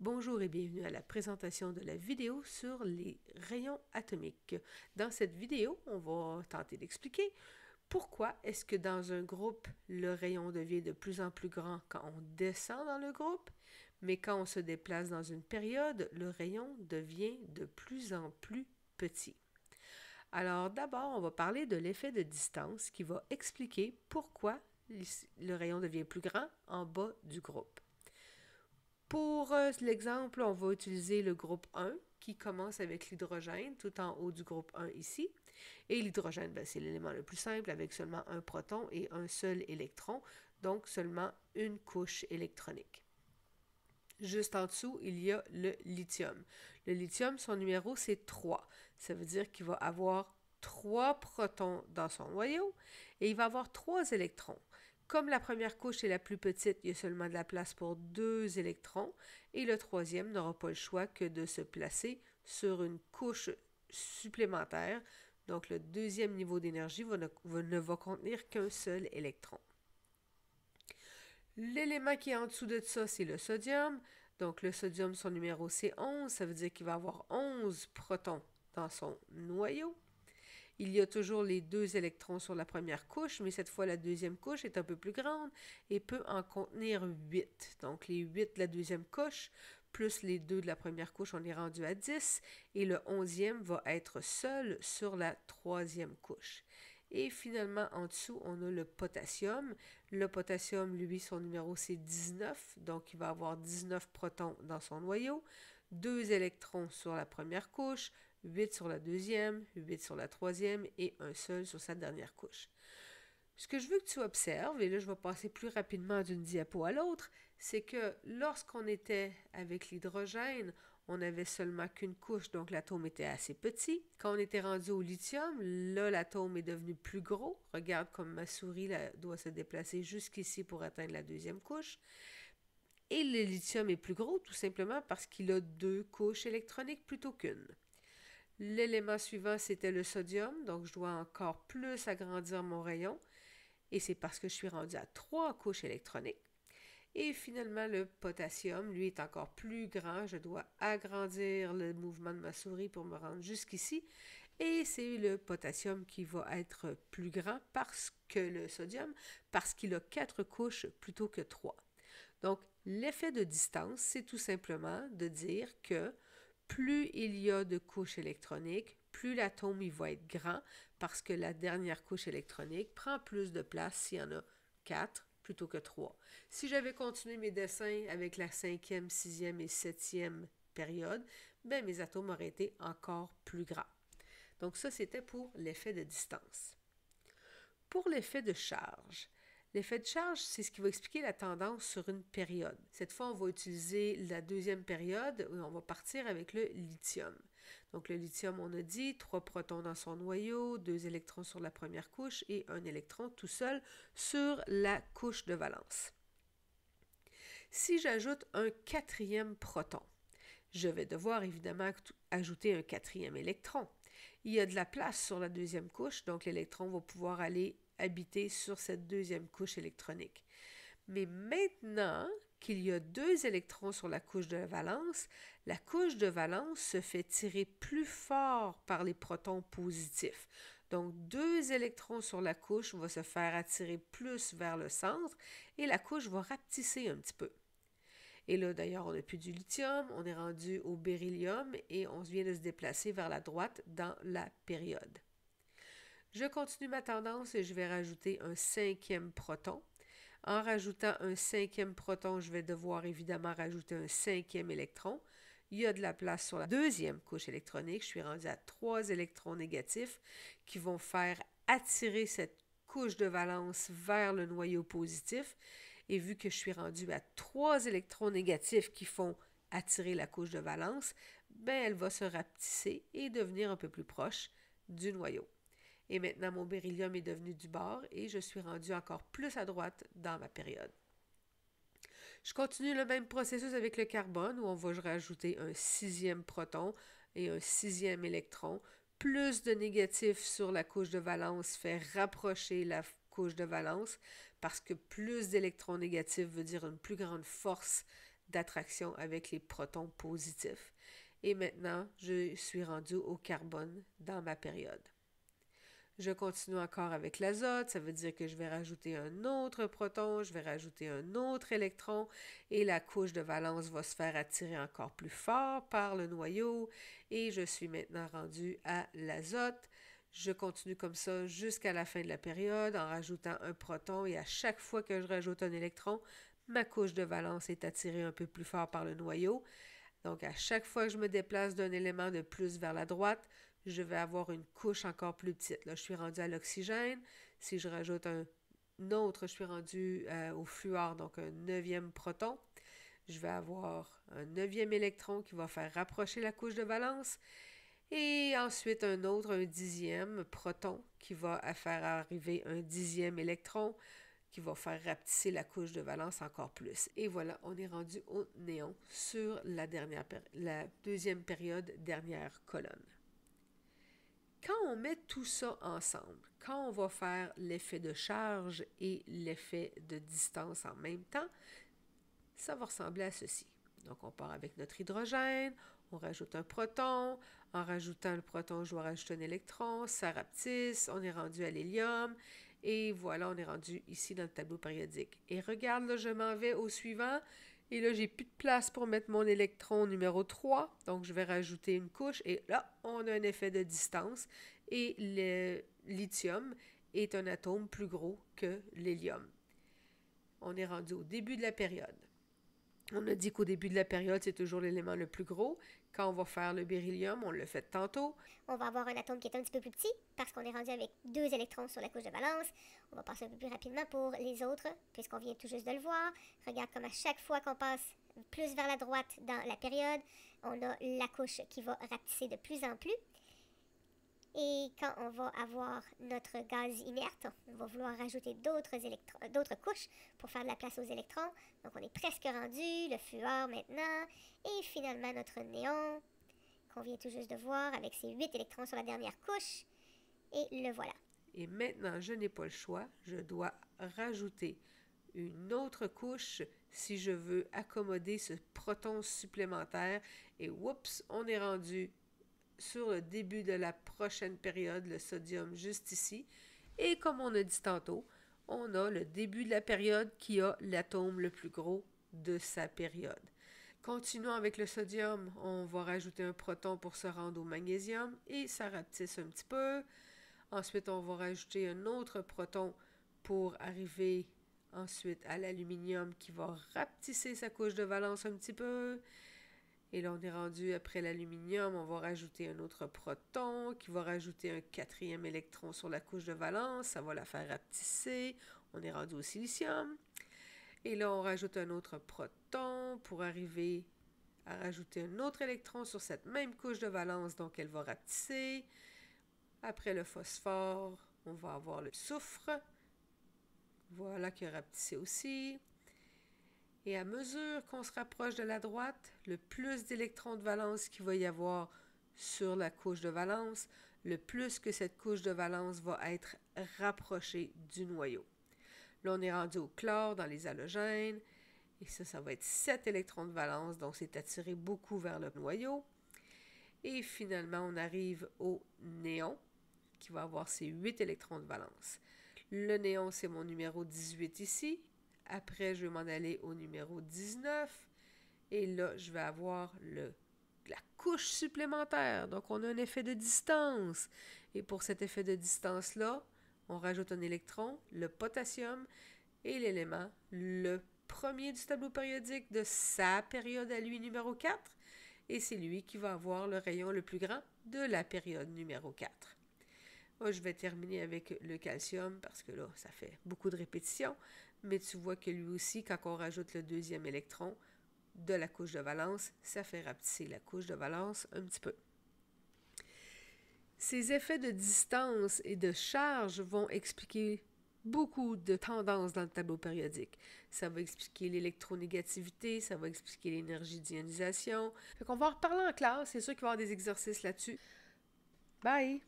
Bonjour et bienvenue à la présentation de la vidéo sur les rayons atomiques. Dans cette vidéo, on va tenter d'expliquer pourquoi est-ce que dans un groupe, le rayon devient de plus en plus grand quand on descend dans le groupe, mais quand on se déplace dans une période, le rayon devient de plus en plus petit. Alors d'abord, on va parler de l'effet de distance qui va expliquer pourquoi le rayon devient plus grand en bas du groupe. Pour euh, l'exemple, on va utiliser le groupe 1 qui commence avec l'hydrogène tout en haut du groupe 1 ici. Et l'hydrogène, ben, c'est l'élément le plus simple avec seulement un proton et un seul électron, donc seulement une couche électronique. Juste en dessous, il y a le lithium. Le lithium, son numéro, c'est 3. Ça veut dire qu'il va avoir 3 protons dans son noyau et il va avoir 3 électrons. Comme la première couche est la plus petite, il y a seulement de la place pour deux électrons et le troisième n'aura pas le choix que de se placer sur une couche supplémentaire. Donc le deuxième niveau d'énergie ne va contenir qu'un seul électron. L'élément qui est en dessous de ça, c'est le sodium. Donc le sodium, son numéro c'est 11, ça veut dire qu'il va avoir 11 protons dans son noyau. Il y a toujours les deux électrons sur la première couche, mais cette fois la deuxième couche est un peu plus grande et peut en contenir 8. Donc les 8 de la deuxième couche plus les deux de la première couche, on est rendu à 10 et le onzième va être seul sur la troisième couche. Et finalement, en dessous, on a le potassium. Le potassium, lui, son numéro, c'est 19. Donc, il va avoir 19 protons dans son noyau, Deux électrons sur la première couche, 8 sur la deuxième, 8 sur la troisième et un seul sur sa dernière couche. Ce que je veux que tu observes, et là je vais passer plus rapidement d'une diapo à l'autre, c'est que lorsqu'on était avec l'hydrogène, on n'avait seulement qu'une couche, donc l'atome était assez petit. Quand on était rendu au lithium, là, l'atome est devenu plus gros. Regarde comme ma souris doit se déplacer jusqu'ici pour atteindre la deuxième couche. Et le lithium est plus gros tout simplement parce qu'il a deux couches électroniques plutôt qu'une. L'élément suivant, c'était le sodium, donc je dois encore plus agrandir mon rayon, et c'est parce que je suis rendu à trois couches électroniques. Et finalement, le potassium, lui, est encore plus grand. Je dois agrandir le mouvement de ma souris pour me rendre jusqu'ici. Et c'est le potassium qui va être plus grand parce que le sodium, parce qu'il a quatre couches plutôt que trois. Donc, l'effet de distance, c'est tout simplement de dire que plus il y a de couches électroniques, plus l'atome va être grand parce que la dernière couche électronique prend plus de place s'il y en a quatre plutôt que trois. Si j'avais continué mes dessins avec la cinquième, sixième et septième période, ben, mes atomes auraient été encore plus grands. Donc ça, c'était pour l'effet de distance. Pour l'effet de charge, L'effet de charge, c'est ce qui va expliquer la tendance sur une période. Cette fois, on va utiliser la deuxième période où on va partir avec le lithium. Donc le lithium, on a dit, trois protons dans son noyau, deux électrons sur la première couche et un électron tout seul sur la couche de valence. Si j'ajoute un quatrième proton, je vais devoir évidemment ajouter un quatrième électron. Il y a de la place sur la deuxième couche, donc l'électron va pouvoir aller habiter sur cette deuxième couche électronique. Mais maintenant qu'il y a deux électrons sur la couche de valence, la couche de valence se fait tirer plus fort par les protons positifs. Donc, deux électrons sur la couche vont se faire attirer plus vers le centre et la couche va rapetisser un petit peu. Et là, d'ailleurs, on n'a plus du lithium, on est rendu au beryllium et on vient de se déplacer vers la droite dans la période. Je continue ma tendance et je vais rajouter un cinquième proton. En rajoutant un cinquième proton, je vais devoir évidemment rajouter un cinquième électron. Il y a de la place sur la deuxième couche électronique. Je suis rendu à trois électrons négatifs qui vont faire attirer cette couche de valence vers le noyau positif. Et vu que je suis rendu à trois électrons négatifs qui font attirer la couche de valence, ben elle va se rapetisser et devenir un peu plus proche du noyau. Et maintenant, mon beryllium est devenu du bord et je suis rendu encore plus à droite dans ma période. Je continue le même processus avec le carbone où on va rajouter un sixième proton et un sixième électron. Plus de négatifs sur la couche de valence fait rapprocher la couche de valence parce que plus d'électrons négatifs veut dire une plus grande force d'attraction avec les protons positifs. Et maintenant, je suis rendu au carbone dans ma période. Je continue encore avec l'azote, ça veut dire que je vais rajouter un autre proton, je vais rajouter un autre électron et la couche de valence va se faire attirer encore plus fort par le noyau et je suis maintenant rendu à l'azote. Je continue comme ça jusqu'à la fin de la période en rajoutant un proton et à chaque fois que je rajoute un électron, ma couche de valence est attirée un peu plus fort par le noyau. Donc à chaque fois que je me déplace d'un élément de plus vers la droite, je vais avoir une couche encore plus petite. Là, je suis rendu à l'oxygène. Si je rajoute un autre, je suis rendu euh, au fluor, donc un neuvième proton. Je vais avoir un neuvième électron qui va faire rapprocher la couche de valence. Et ensuite un autre, un dixième proton qui va faire arriver un dixième électron qui va faire rapetisser la couche de valence encore plus. Et voilà, on est rendu au néon sur la, dernière, la deuxième période, dernière colonne. Quand on met tout ça ensemble, quand on va faire l'effet de charge et l'effet de distance en même temps, ça va ressembler à ceci. Donc on part avec notre hydrogène, on rajoute un proton, en rajoutant le proton, je dois rajouter un électron, ça rapetisse, on est rendu à l'hélium, et voilà, on est rendu ici dans le tableau périodique. Et regarde, je m'en vais au suivant, et là, j'ai plus de place pour mettre mon électron numéro 3, donc je vais rajouter une couche. Et là, on a un effet de distance. Et le lithium est un atome plus gros que l'hélium. On est rendu au début de la période. On a dit qu'au début de la période, c'est toujours l'élément le plus gros. Quand on va faire le beryllium, on le fait tantôt. On va avoir un atome qui est un petit peu plus petit parce qu'on est rendu avec deux électrons sur la couche de valence. On va passer un peu plus rapidement pour les autres puisqu'on vient tout juste de le voir. Regarde comme à chaque fois qu'on passe plus vers la droite dans la période, on a la couche qui va rapetisser de plus en plus. Et quand on va avoir notre gaz inerte, on va vouloir rajouter euh, d'autres couches pour faire de la place aux électrons. Donc on est presque rendu, le fluor maintenant, et finalement notre néon qu'on vient tout juste de voir avec ses 8 électrons sur la dernière couche. Et le voilà. Et maintenant, je n'ai pas le choix, je dois rajouter une autre couche si je veux accommoder ce proton supplémentaire. Et oups, on est rendu sur le début de la prochaine période, le sodium juste ici. Et comme on a dit tantôt, on a le début de la période qui a l'atome le plus gros de sa période. Continuons avec le sodium. On va rajouter un proton pour se rendre au magnésium et ça rapetisse un petit peu. Ensuite, on va rajouter un autre proton pour arriver ensuite à l'aluminium qui va rapetisser sa couche de valence un petit peu. Et là, on est rendu après l'aluminium, on va rajouter un autre proton qui va rajouter un quatrième électron sur la couche de valence, ça va la faire rapetisser. On est rendu au silicium. Et là, on rajoute un autre proton pour arriver à rajouter un autre électron sur cette même couche de valence, donc elle va rapetisser. Après le phosphore, on va avoir le soufre. Voilà qui a rapetissé aussi. Et à mesure qu'on se rapproche de la droite, le plus d'électrons de valence qu'il va y avoir sur la couche de valence, le plus que cette couche de valence va être rapprochée du noyau. Là, on est rendu au chlore dans les halogènes. Et ça, ça va être 7 électrons de valence, donc c'est attiré beaucoup vers le noyau. Et finalement, on arrive au néon, qui va avoir ses 8 électrons de valence. Le néon, c'est mon numéro 18 ici, après, je vais m'en aller au numéro 19. Et là, je vais avoir la couche supplémentaire. Donc, on a un effet de distance. Et pour cet effet de distance-là, on rajoute un électron, le potassium et l'élément, le premier du tableau périodique de sa période à lui numéro 4. Et c'est lui qui va avoir le rayon le plus grand de la période numéro 4. je vais terminer avec le calcium parce que là, ça fait beaucoup de répétitions mais tu vois que lui aussi, quand on rajoute le deuxième électron de la couche de valence, ça fait rapetisser la couche de valence un petit peu. Ces effets de distance et de charge vont expliquer beaucoup de tendances dans le tableau périodique. Ça va expliquer l'électronégativité, ça va expliquer l'énergie d'ionisation. Fait qu'on va en reparler en classe, c'est sûr qu'il va y avoir des exercices là-dessus. Bye!